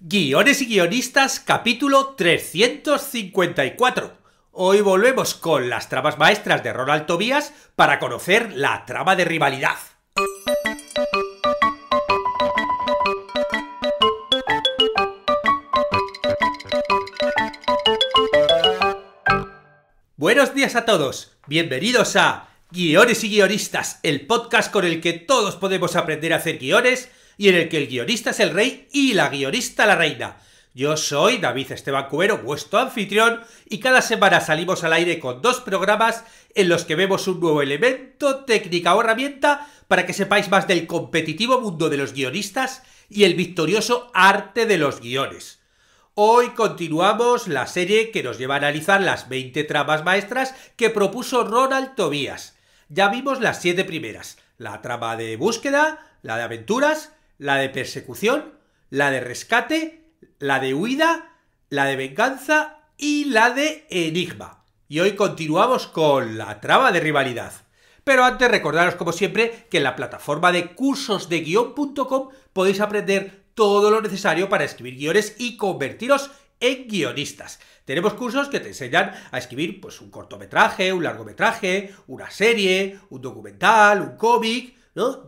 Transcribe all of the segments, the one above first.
Guiones y guionistas, capítulo 354. Hoy volvemos con las tramas maestras de Ronald Tobías para conocer la trama de rivalidad. Buenos días a todos, bienvenidos a Guiones y Guionistas, el podcast con el que todos podemos aprender a hacer guiones y en el que el guionista es el rey y la guionista la reina. Yo soy David Esteban Cubero, vuestro anfitrión, y cada semana salimos al aire con dos programas en los que vemos un nuevo elemento, técnica o herramienta para que sepáis más del competitivo mundo de los guionistas y el victorioso arte de los guiones. Hoy continuamos la serie que nos lleva a analizar las 20 tramas maestras que propuso Ronald Tobías. Ya vimos las 7 primeras, la trama de búsqueda, la de aventuras, la de persecución, la de rescate, la de huida, la de venganza y la de enigma. Y hoy continuamos con la trama de rivalidad. Pero antes recordaros como siempre que en la plataforma de cursosdeguion.com podéis aprender todo lo necesario para escribir guiones y convertiros en guionistas. Tenemos cursos que te enseñan a escribir pues un cortometraje, un largometraje, una serie, un documental, un cómic,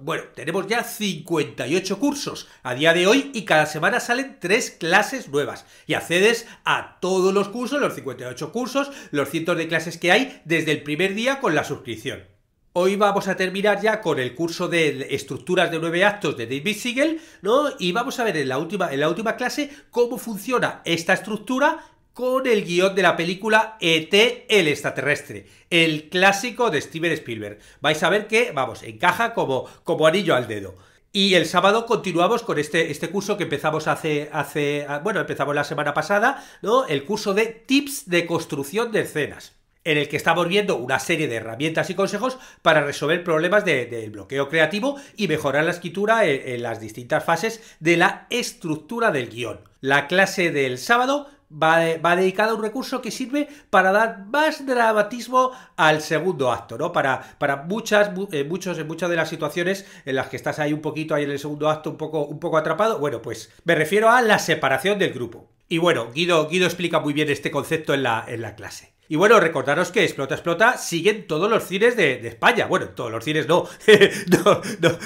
bueno, tenemos ya 58 cursos a día de hoy y cada semana salen tres clases nuevas y accedes a todos los cursos, los 58 cursos, los cientos de clases que hay desde el primer día con la suscripción. Hoy vamos a terminar ya con el curso de estructuras de nueve actos de David Siegel, ¿no? Y vamos a ver en la última, en la última clase cómo funciona esta estructura con el guión de la película ET el extraterrestre, el clásico de Steven Spielberg. Vais a ver que, vamos, encaja como, como anillo al dedo. Y el sábado continuamos con este, este curso que empezamos hace, hace, ah, bueno, empezamos la semana pasada, ¿no? El curso de tips de construcción de escenas en el que estamos viendo una serie de herramientas y consejos para resolver problemas del de, bloqueo creativo y mejorar la escritura en, en las distintas fases de la estructura del guión. La clase del sábado va, dedicado a un recurso que sirve para dar más dramatismo al segundo acto, ¿no? Para, muchas, eh, muchos, muchas de las situaciones en las que estás ahí un poquito ahí en el segundo acto, un poco, un poco atrapado. Bueno, pues me refiero a la separación del grupo. Y bueno, Guido, Guido explica muy bien este concepto en la, clase. Y bueno, recordaros que Explota Explota siguen todos los cines de, España. Bueno, todos los cines no.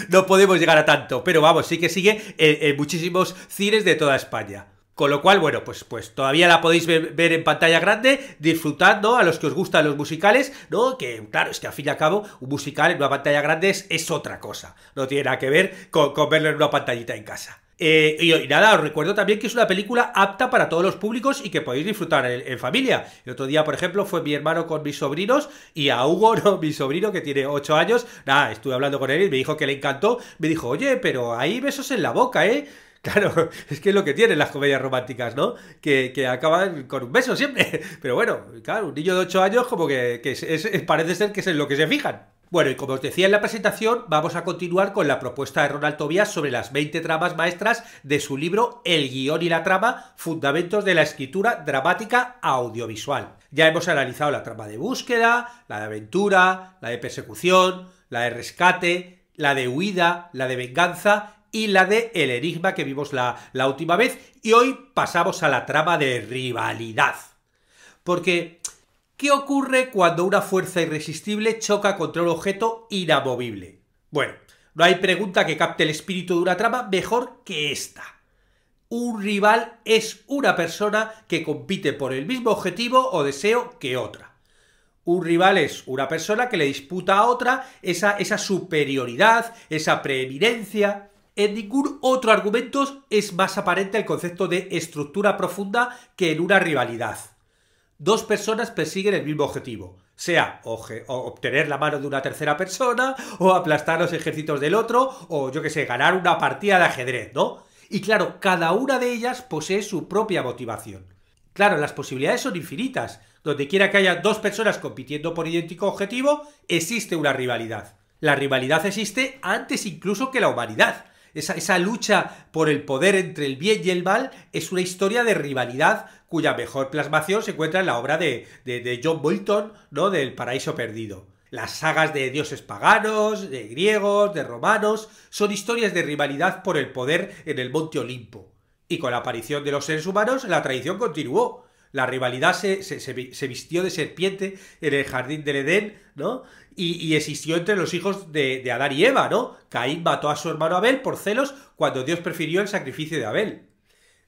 no, podemos llegar a tanto. Pero vamos, sí que sigue en, muchísimos cines de toda España. Con lo cual, bueno, pues, pues todavía la podéis ver, en pantalla grande, disfrutando a los que os gustan los musicales, ¿no? Que claro, es que al fin y al cabo, un musical en una pantalla grande es, otra cosa. No tiene nada que ver con, verlo en una pantallita en casa. Eh, y, nada, os recuerdo también que es una película apta para todos los públicos y que podéis disfrutar en, familia. El otro día, por ejemplo, fue mi hermano con mis sobrinos y a Hugo, mi sobrino que tiene 8 años, nada, estuve hablando con él y me dijo que le encantó. Me dijo, oye, pero hay besos en la boca, ¿eh? Claro, es que es lo que tienen las comedias románticas, ¿no? Que, que acaban con un beso siempre. Pero bueno, claro, un niño de 8 años como que, parece ser que es en lo que se fijan. Bueno, y como os decía en la presentación, vamos a continuar con la propuesta de Ronald Tobias sobre las 20 tramas maestras de su libro El guión y la trama, Fundamentos de la escritura dramática audiovisual. Ya hemos analizado la trama de búsqueda, la de aventura, la de persecución, la de rescate, la de huida, la de venganza y la de El Enigma que vimos la, última vez. Y hoy pasamos a la trama de rivalidad. Porque, ¿qué ocurre cuando una fuerza irresistible choca contra un objeto inamovible? Bueno, no hay pregunta que capte el espíritu de una trama mejor que esta. Un rival es una persona que compite por el mismo objetivo o deseo que otra. Un rival es una persona que le disputa a otra esa, esa superioridad, esa preeminencia. En ningún otro argumento es más aparente el concepto de estructura profunda que en una rivalidad. Dos personas persiguen el mismo objetivo, sea obtener la mano de una tercera persona, o aplastar los ejércitos del otro, o yo que sé, ganar una partida de ajedrez, ¿no? Y claro, cada una de ellas posee su propia motivación. Claro, las posibilidades son infinitas. Donde quiera que haya dos personas compitiendo por idéntico objetivo, existe una rivalidad. La rivalidad existe antes incluso que la humanidad. Esa, lucha por el poder entre el bien y el mal es una historia de rivalidad cuya mejor plasmación se encuentra en la obra de, de John Bolton, ¿no? Del Paraíso Perdido. Las sagas de dioses paganos, de griegos, de romanos, son historias de rivalidad por el poder en el Monte Olimpo. Y con la aparición de los seres humanos, la tradición continuó la rivalidad se, vistió de serpiente en el jardín del Edén, ¿no? Y, existió entre los hijos de, de, Adán y Eva, ¿no? Caín mató a su hermano Abel por celos cuando Dios prefirió el sacrificio de Abel.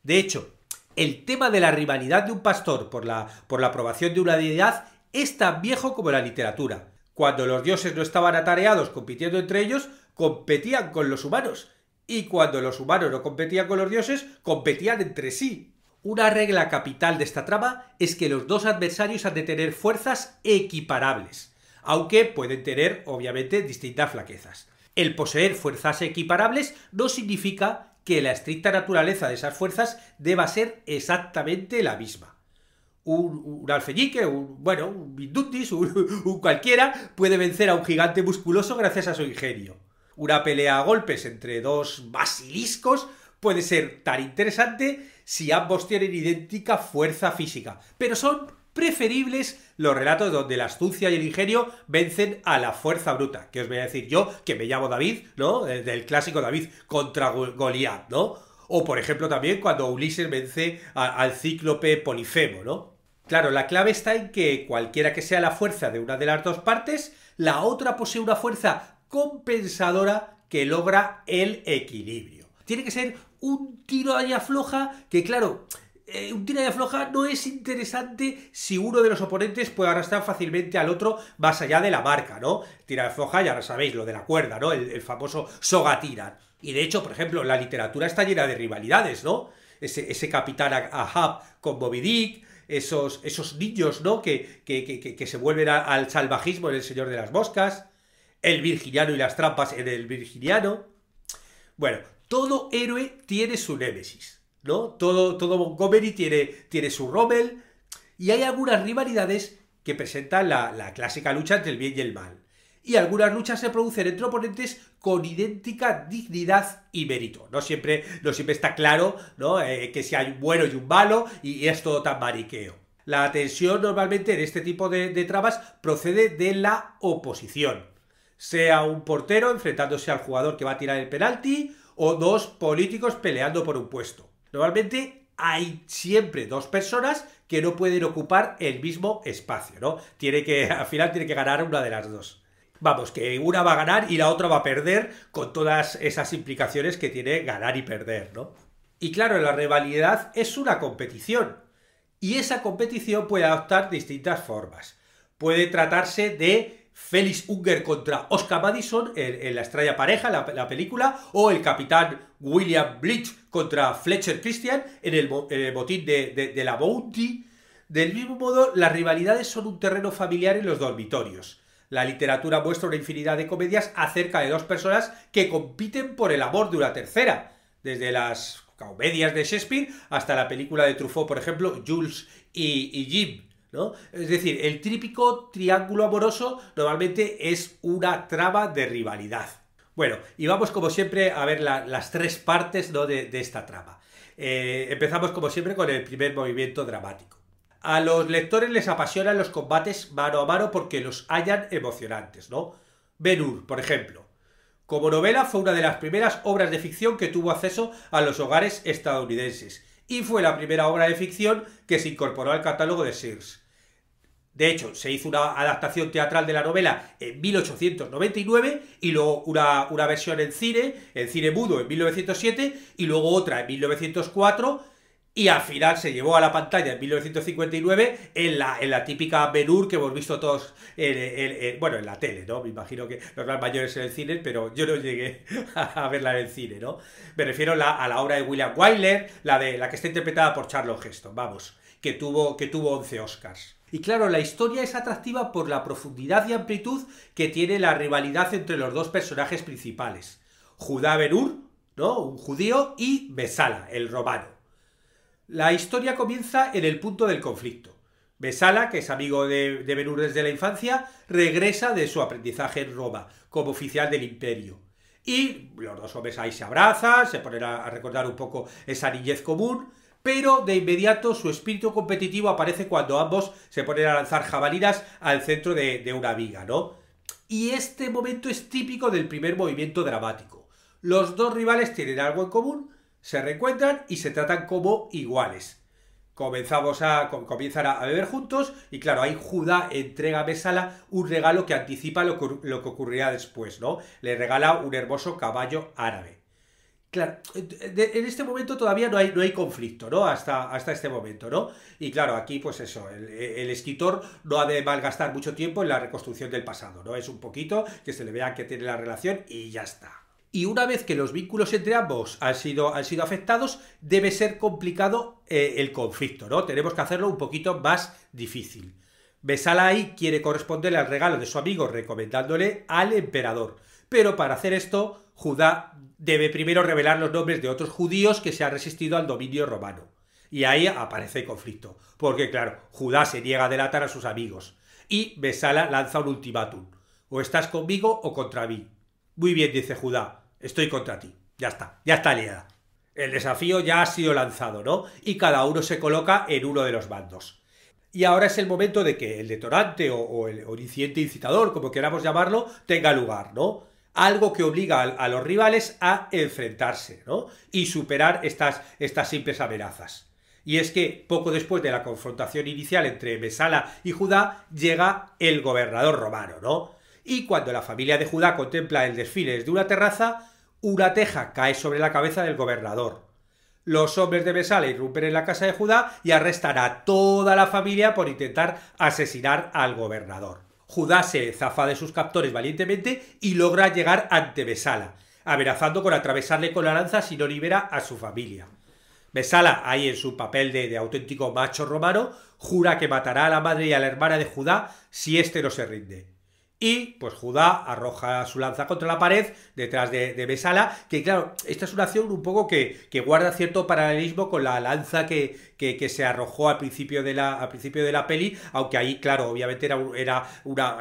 De hecho, el tema de la rivalidad de un pastor por la, por la aprobación de una deidad es tan viejo como la literatura. Cuando los dioses no estaban atareados compitiendo entre ellos, competían con los humanos. Y cuando los humanos no competían con los dioses, competían entre sí. Una regla capital de esta trama es que los dos adversarios han de tener fuerzas equiparables, aunque pueden tener, obviamente, distintas flaquezas. El poseer fuerzas equiparables no significa que la estricta naturaleza de esas fuerzas deba ser exactamente la misma. Un, un alfeñique, un, bueno, un un cualquiera, puede vencer a un gigante musculoso gracias a su ingenio. Una pelea a golpes entre dos basiliscos puede ser tan interesante si ambos tienen idéntica fuerza física, pero son preferibles los relatos donde la astucia y el ingenio vencen a la fuerza bruta, que os voy a decir yo, que me llamo David, ¿no? Eh, del clásico David contra Goliat, ¿no? O por ejemplo también cuando Ulises vence al cíclope Polifemo, ¿no? Claro, la clave está en que cualquiera que sea la fuerza de una de las dos partes, la otra posee una fuerza compensadora que logra el equilibrio. Tiene que ser un tiro allá floja que, claro, eh, un tiro allá afloja no es interesante si uno de los oponentes puede arrastrar fácilmente al otro más allá de la marca, ¿no? Tira allá afloja, ya lo sabéis, lo de la cuerda, ¿no? El, famoso soga tirar Y de hecho, por ejemplo, la literatura está llena de rivalidades, ¿no? Ese, capitán Ahab con bobby Dick, esos, esos niños, ¿no? Que, que, se vuelven al salvajismo en El Señor de las Moscas, el virginiano y las trampas en el virginiano. Bueno, todo héroe tiene su némesis, ¿no? Todo, todo Montgomery tiene, tiene su Rommel y hay algunas rivalidades que presentan la, clásica lucha entre el bien y el mal. Y algunas luchas se producen entre oponentes con idéntica dignidad y mérito. No siempre, no siempre está claro ¿no? Eh, que si hay un bueno y un malo y es todo tan mariqueo. La tensión normalmente en este tipo de, de trabas procede de la oposición. Sea un portero enfrentándose al jugador que va a tirar el penalti o dos políticos peleando por un puesto. Normalmente hay siempre dos personas que no pueden ocupar el mismo espacio, ¿no? Tiene que, al final tiene que ganar una de las dos. Vamos, que una va a ganar y la otra va a perder con todas esas implicaciones que tiene ganar y perder, ¿no? Y claro, la rivalidad es una competición y esa competición puede adoptar distintas formas. Puede tratarse de Félix Unger contra Oscar Madison en, La Estrella Pareja, la, película, o el capitán William Bleach contra Fletcher Christian en el, botín de, la Bounty. Del mismo modo, las rivalidades son un terreno familiar en los dormitorios. La literatura muestra una infinidad de comedias acerca de dos personas que compiten por el amor de una tercera, desde las comedias de Shakespeare hasta la película de Truffaut, por ejemplo, Jules y, y Jim. Es decir, el trípico triángulo amoroso normalmente es una traba de rivalidad. Bueno, y vamos como siempre a ver las tres partes de, esta trama. Eh, empezamos como siempre con el primer movimiento dramático. A los lectores les apasionan los combates mano a mano porque los hallan emocionantes, ¿no? Benur, por ejemplo. Como novela fue una de las primeras obras de ficción que tuvo acceso a los hogares estadounidenses y fue la primera obra de ficción que se incorporó al catálogo de Sears. De hecho, se hizo una adaptación teatral de la novela en 1899 y luego una, versión en cine, en cine mudo en 1907 y luego otra en 1904 y al final se llevó a la pantalla en 1959 en la, en la típica Benur que hemos visto todos en, bueno, en la tele, ¿no? Me imagino que los más mayores en el cine, pero yo no llegué a, verla en el cine, ¿no? Me refiero a la obra de William Wyler, la, de, la que está interpretada por Charles Heston, vamos, que tuvo, que tuvo 11 Oscars. Y claro, la historia es atractiva por la profundidad y amplitud que tiene la rivalidad entre los dos personajes principales. Judá Benur, ¿no? Un judío, y Besala, el romano. La historia comienza en el punto del conflicto. Besala, que es amigo de, de Benur desde la infancia, regresa de su aprendizaje en Roma, como oficial del imperio. Y los dos hombres ahí se abrazan, se ponen a, a recordar un poco esa niñez común, pero de inmediato su espíritu competitivo aparece cuando ambos se ponen a lanzar jabalinas al centro de, una viga, ¿no? Y este momento es típico del primer movimiento dramático. Los dos rivales tienen algo en común, se reencuentran y se tratan como iguales. Comenzamos a, comienzan a beber juntos y claro, ahí Judá entrega a Mesala un regalo que anticipa lo que, lo que ocurrirá después, ¿no? Le regala un hermoso caballo árabe. Claro, en este momento todavía no hay, no hay conflicto, ¿no? Hasta, hasta este momento, ¿no? Y claro, aquí, pues eso, el, escritor no ha de malgastar mucho tiempo en la reconstrucción del pasado, ¿no? Es un poquito que se le vea que tiene la relación y ya está. Y una vez que los vínculos entre ambos han sido, han sido afectados, debe ser complicado eh, el conflicto, ¿no? Tenemos que hacerlo un poquito más difícil. Besalai quiere corresponderle al regalo de su amigo recomendándole al emperador, pero para hacer esto, Judá debe primero revelar los nombres de otros judíos que se han resistido al dominio romano. Y ahí aparece el conflicto, porque claro, Judá se niega a delatar a sus amigos, y Besala lanza un ultimátum, o estás conmigo o contra mí. Muy bien, dice Judá, estoy contra ti, ya está, ya está aliada. El desafío ya ha sido lanzado, ¿no? Y cada uno se coloca en uno de los bandos. Y ahora es el momento de que el detonante o, el, o el incidente incitador, como queramos llamarlo, tenga lugar, ¿no? algo que obliga a, los rivales a enfrentarse y superar estas, simples amenazas. Y es que poco después de la confrontación inicial entre Mesala y Judá llega el gobernador romano, ¿no? Y cuando la familia de Judá contempla el desfile desde una terraza, una teja cae sobre la cabeza del gobernador. Los hombres de Mesala irrumpen en la casa de Judá y arrestan a toda la familia por intentar asesinar al gobernador. Judá se zafa de sus captores valientemente y logra llegar ante Besala, amenazando con atravesarle con la lanza si no libera a su familia. Besala, ahí en su papel de, de, auténtico macho romano, jura que matará a la madre y a la hermana de Judá si éste no se rinde. Y pues Judá arroja su lanza contra la pared detrás de, Mesala, Besala, que claro, esta es una acción un poco que, guarda cierto paralelismo con la lanza que, que, se arrojó al principio, de la, al principio de la peli, aunque ahí, claro, obviamente era, un, era,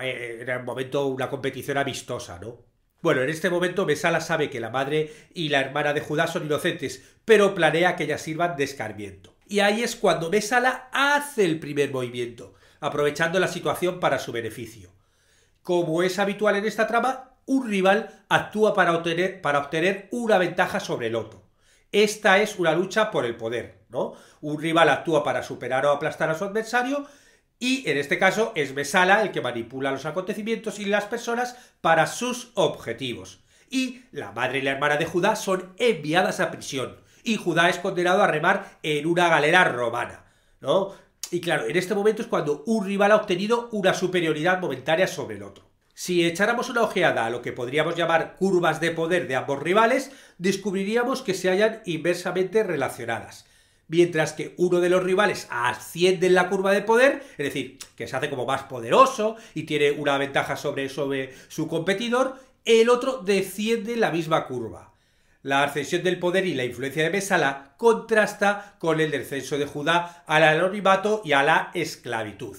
eh, momento, una competición amistosa, ¿no? Bueno, en este momento Mesala sabe que la madre y la hermana de Judá son inocentes, pero planea que ellas sirvan de escarmiento. Y ahí es cuando Besala hace el primer movimiento, aprovechando la situación para su beneficio. Como es habitual en esta trama, un rival actúa para obtener, para obtener una ventaja sobre el otro. Esta es una lucha por el poder, ¿no? Un rival actúa para superar o aplastar a su adversario y en este caso es Besala el que manipula los acontecimientos y las personas para sus objetivos. Y la madre y la hermana de Judá son enviadas a prisión y Judá es condenado a remar en una galera romana. ¿no? Y claro, en este momento es cuando un rival ha obtenido una superioridad momentánea sobre el otro. Si echáramos una ojeada a lo que podríamos llamar curvas de poder de ambos rivales, descubriríamos que se hallan inversamente relacionadas. Mientras que uno de los rivales asciende en la curva de poder, es decir, que se hace como más poderoso y tiene una ventaja sobre, sobre su competidor, el otro desciende en la misma curva. La ascensión del poder y la influencia de Besala contrasta con el descenso de Judá al anonimato y a la esclavitud.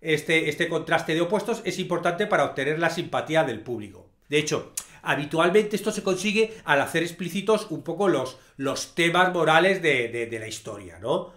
Este, este contraste de opuestos es importante para obtener la simpatía del público. De hecho, habitualmente esto se consigue al hacer explícitos un poco los, los temas morales de, la historia, ¿no?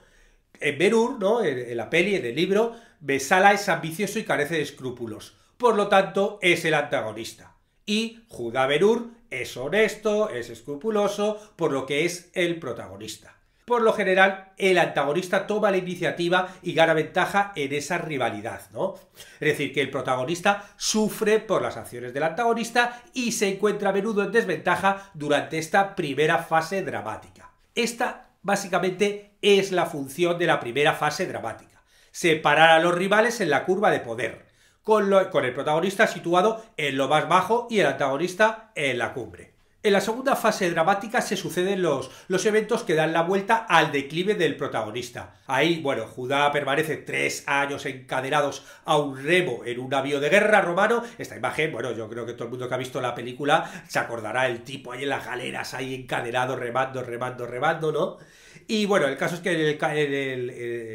En Berur, ¿no? En, la peli, en el libro, Besala es ambicioso y carece de escrúpulos. Por lo tanto, es el antagonista. Y Judá Berur es honesto, es escrupuloso, por lo que es el protagonista. Por lo general, el antagonista toma la iniciativa y gana ventaja en esa rivalidad, ¿no? Es decir, que el protagonista sufre por las acciones del antagonista y se encuentra a menudo en desventaja durante esta primera fase dramática. Esta, básicamente, es la función de la primera fase dramática. Separar a los rivales en la curva de poder con, el protagonista situado en lo más bajo y el antagonista en la cumbre. En la segunda fase dramática se suceden los, eventos que dan la vuelta al declive del protagonista. Ahí, bueno, Judá permanece tres años encadenados a un remo en un navío de guerra romano. Esta imagen, bueno, yo creo que todo el mundo que ha visto la película se acordará el tipo ahí en las galeras, ahí encadenado, remando, remando, remando, ¿no? Y bueno, el caso es que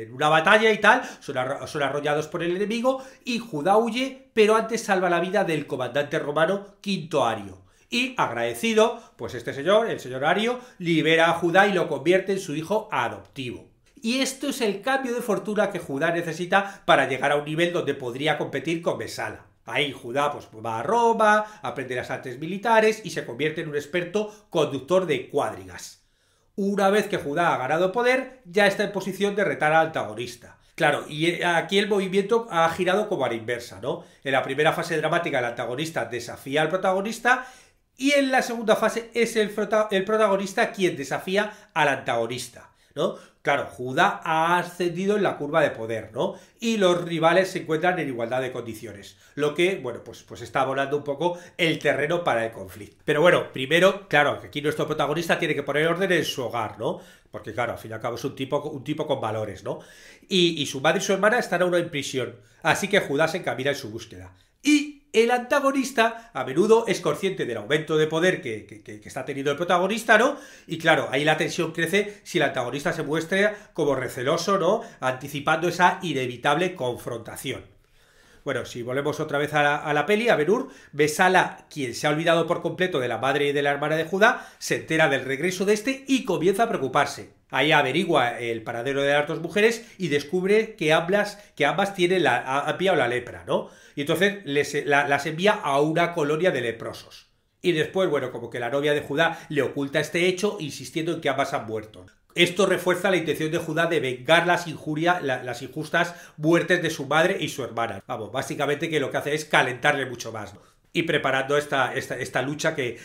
en, una batalla y tal, son, arrollados por el enemigo y Judá huye, pero antes salva la vida del comandante romano Quinto Ario. Y agradecido, pues este señor, el señor Ario, libera a Judá y lo convierte en su hijo adoptivo. Y esto es el cambio de fortuna que Judá necesita para llegar a un nivel donde podría competir con Besala. Ahí Judá pues, va a Roma, aprende las artes militares y se convierte en un experto conductor de cuadrigas. Una vez que Judá ha ganado poder, ya está en posición de retar al antagonista. Claro, y eh, aquí el movimiento ha girado como a la inversa, ¿no? En la primera fase dramática el antagonista desafía al protagonista y en la segunda fase es el, el protagonista quien desafía al antagonista. ¿no? Claro, Judá ha ascendido en la curva de poder, ¿no? Y los rivales se encuentran en igualdad de condiciones, lo que, bueno, pues, pues está volando un poco el terreno para el conflicto. Pero bueno, primero, claro, que aquí nuestro protagonista tiene que poner orden en su hogar, ¿no? Porque claro, al fin y al cabo es un tipo, un tipo con valores, ¿no? Y, su madre y su hermana están aún en prisión, así que Judá se encamina en su búsqueda. Y el antagonista a menudo es consciente del aumento de poder que, está teniendo el protagonista, ¿no? Y claro, ahí la tensión crece si el antagonista se muestra como receloso, ¿no? Anticipando esa inevitable confrontación. Bueno, si volvemos otra vez a la, peli, a Benur, Besala, quien se ha olvidado por completo de la madre y de la hermana de Judá, se entera del regreso de este y comienza a preocuparse. Ahí averigua el paradero de las dos mujeres y descubre que ambas, que ambas tienen la, han pillado la lepra, ¿no? Y entonces las envía a una colonia de leprosos. Y después, bueno, como que la novia de Judá le oculta este hecho, insistiendo en que ambas han muerto. Esto refuerza la intención de Judá de vengar las injurias, las injustas muertes de su madre y su hermana. Vamos, básicamente que lo que hace es calentarle mucho más. ¿no? y preparando esta, esta, lucha que,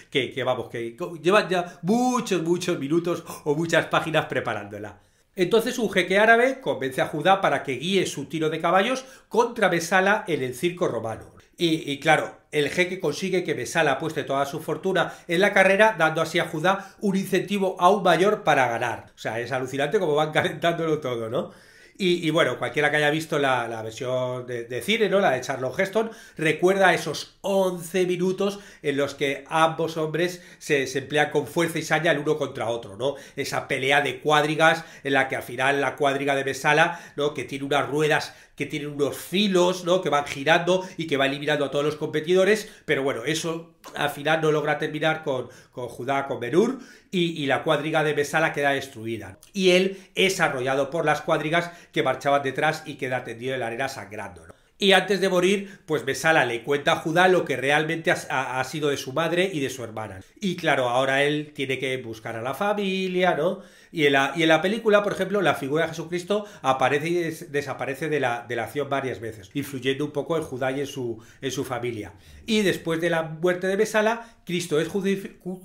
vamos, que llevan ya muchos, muchos minutos o muchas páginas preparándola. Entonces un jeque árabe convence a Judá para que guíe su tiro de caballos contra Besala en el circo romano. Y, y claro, el jeque consigue que Besala apueste toda su fortuna en la carrera, dando así a Judá un incentivo aún mayor para ganar. O sea, es alucinante como van calentándolo todo, ¿no? Y, bueno, cualquiera que haya visto la, versión de, cine, ¿no? La de Charlotte Heston, recuerda esos 11 minutos en los que ambos hombres se, emplean con fuerza y saña el uno contra otro, ¿no? Esa pelea de cuadrigas en la que al final la cuadriga de Besala, ¿no? Que tiene unas ruedas que tienen unos filos, ¿no? Que van girando y que va eliminando a todos los competidores, pero bueno, eso al final no logra terminar con, con Judá, con Benur, y, la cuadriga de Besala queda destruida. Y él es arrollado por las cuadrigas que marchaban detrás y queda tendido en la arena sangrando, ¿no? y antes de morir, pues Besala le cuenta a Judá lo que realmente ha, sido de su madre y de su hermana. Y claro, ahora él tiene que buscar a la familia, ¿no? Y en la, película, por ejemplo, la figura de Jesucristo aparece y desaparece de la, acción varias veces, influyendo un poco en Judá y en su, familia. Y después de la muerte de Besala, Cristo es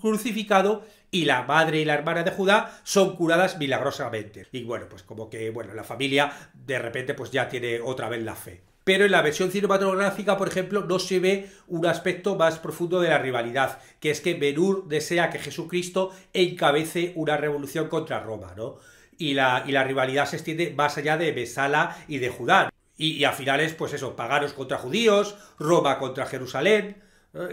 crucificado y la madre y la hermana de Judá son curadas milagrosamente. Y bueno, pues como que, bueno, la familia de repente pues ya tiene otra vez la fe pero en la versión cinematográfica, por ejemplo, no se ve un aspecto más profundo de la rivalidad, que es que Benur desea que Jesucristo encabece una revolución contra Roma, ¿no? Y la, la rivalidad se extiende más allá de Besala y de Judá. Y, a finales, pues eso, paganos contra judíos, Roma contra Jerusalén,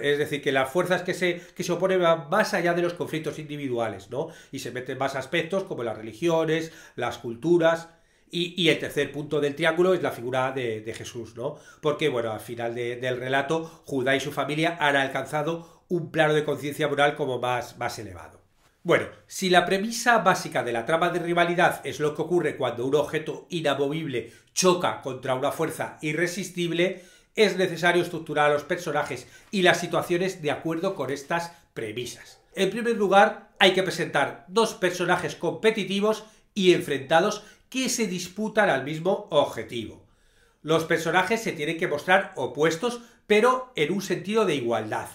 es decir, que las fuerzas que se, que se oponen van más allá de los conflictos individuales, ¿no? Y se meten más aspectos como las religiones, las culturas, y, el tercer punto del triángulo es la figura de, Jesús, ¿no? Porque, bueno, al final del relato, Judá y su familia han alcanzado un plano de conciencia moral como más, más elevado. Bueno, si la premisa básica de la trama de rivalidad es lo que ocurre cuando un objeto inamovible choca contra una fuerza irresistible, es necesario estructurar a los personajes y las situaciones de acuerdo con estas premisas. En primer lugar, hay que presentar dos personajes competitivos y enfrentados que se disputan al mismo objetivo. Los personajes se tienen que mostrar opuestos, pero en un sentido de igualdad.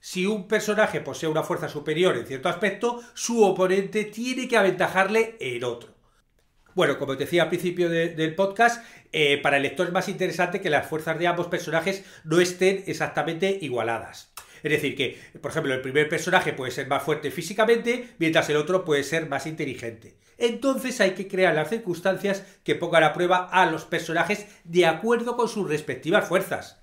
Si un personaje posee una fuerza superior en cierto aspecto, su oponente tiene que aventajarle el otro. Bueno, como te decía al principio del podcast, eh, para el lector es más interesante que las fuerzas de ambos personajes no estén exactamente igualadas. Es decir, que, por ejemplo, el primer personaje puede ser más fuerte físicamente, mientras el otro puede ser más inteligente entonces hay que crear las circunstancias que pongan a prueba a los personajes de acuerdo con sus respectivas fuerzas.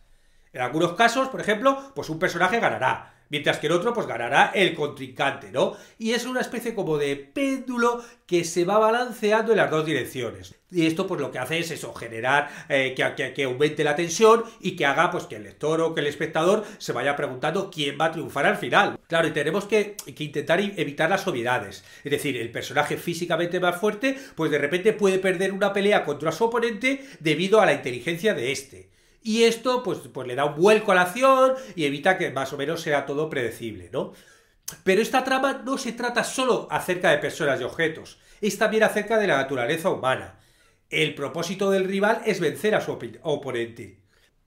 En algunos casos, por ejemplo, pues un personaje ganará, mientras que el otro pues ganará el contrincante, ¿no? Y es una especie como de péndulo que se va balanceando en las dos direcciones. Y esto pues lo que hace es eso, generar eh, que, aumente la tensión y que haga pues que el lector o que el espectador se vaya preguntando quién va a triunfar al final. Claro, y tenemos que, intentar evitar las obviedades. Es decir, el personaje físicamente más fuerte pues de repente puede perder una pelea contra su oponente debido a la inteligencia de este y esto, pues, pues le da un vuelco a la acción y evita que más o menos sea todo predecible, ¿no? Pero esta trama no se trata solo acerca de personas y objetos, es también acerca de la naturaleza humana. El propósito del rival es vencer a su oponente.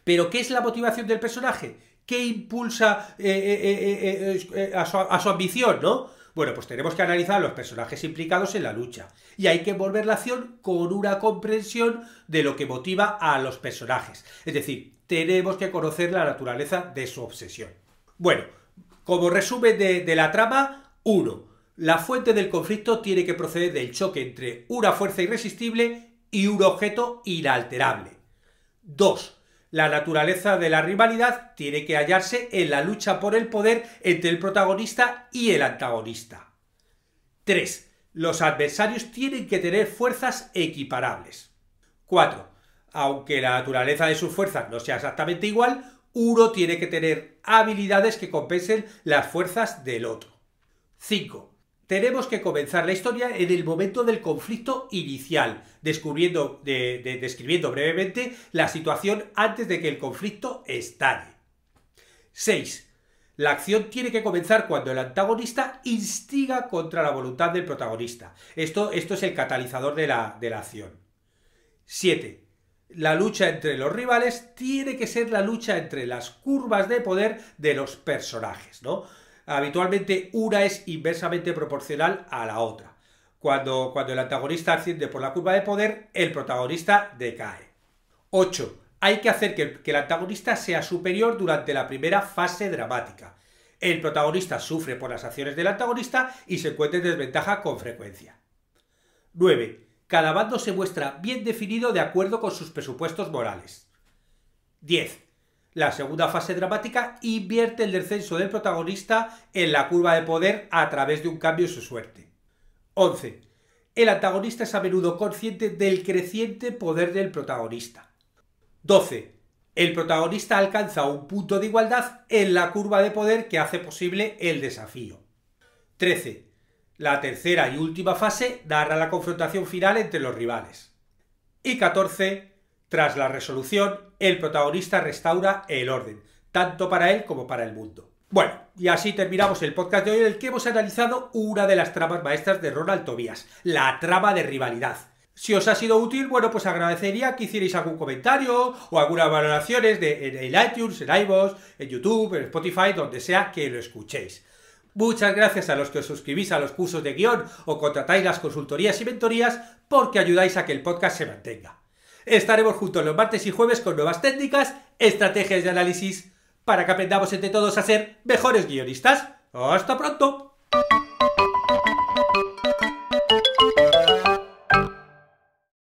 Pero ¿qué es la motivación del personaje? ¿Qué impulsa eh, eh, eh, a, su, a su ambición, no? Bueno, pues tenemos que analizar a los personajes implicados en la lucha y hay que volver la acción con una comprensión de lo que motiva a los personajes. Es decir, tenemos que conocer la naturaleza de su obsesión. Bueno, como resumen de, de la trama, 1. La fuente del conflicto tiene que proceder del choque entre una fuerza irresistible y un objeto inalterable. 2. La naturaleza de la rivalidad tiene que hallarse en la lucha por el poder entre el protagonista y el antagonista. 3. Los adversarios tienen que tener fuerzas equiparables. 4. Aunque la naturaleza de sus fuerzas no sea exactamente igual, uno tiene que tener habilidades que compensen las fuerzas del otro. 5. Tenemos que comenzar la historia en el momento del conflicto inicial, descubriendo, describiendo brevemente la situación antes de que el conflicto estalle. 6. La acción tiene que comenzar cuando el antagonista instiga contra la voluntad del protagonista. Esto, esto es el catalizador de la, de la acción. 7. La lucha entre los rivales tiene que ser la lucha entre las curvas de poder de los personajes, ¿no? habitualmente una es inversamente proporcional a la otra. Cuando, el antagonista asciende por la curva de poder, el protagonista decae. 8. Hay que hacer que, que el antagonista sea superior durante la primera fase dramática. El protagonista sufre por las acciones del antagonista y se encuentra en desventaja con frecuencia. 9. Cada bando se muestra bien definido de acuerdo con sus presupuestos morales. 10. La segunda fase dramática invierte el descenso del protagonista en la curva de poder a través de un cambio en su suerte. 11. El antagonista es a menudo consciente del creciente poder del protagonista. 12. El protagonista alcanza un punto de igualdad en la curva de poder que hace posible el desafío. 13. La tercera y última fase dará la confrontación final entre los rivales. Y 14 tras la resolución, el protagonista restaura el orden, tanto para él como para el mundo. Bueno, y así terminamos el podcast de hoy en el que hemos analizado una de las tramas maestras de Ronald Tobias, la trama de rivalidad. Si os ha sido útil, bueno, pues agradecería que hicierais algún comentario o algunas valoraciones de, en, iTunes, en iVoox, en YouTube, en Spotify, donde sea que lo escuchéis. Muchas gracias a los que os suscribís a los cursos de guión o contratáis las consultorías y mentorías porque ayudáis a que el podcast se mantenga. Estaremos juntos los martes y jueves con nuevas técnicas, estrategias de análisis, para que aprendamos entre todos a ser mejores guionistas. ¡Hasta pronto!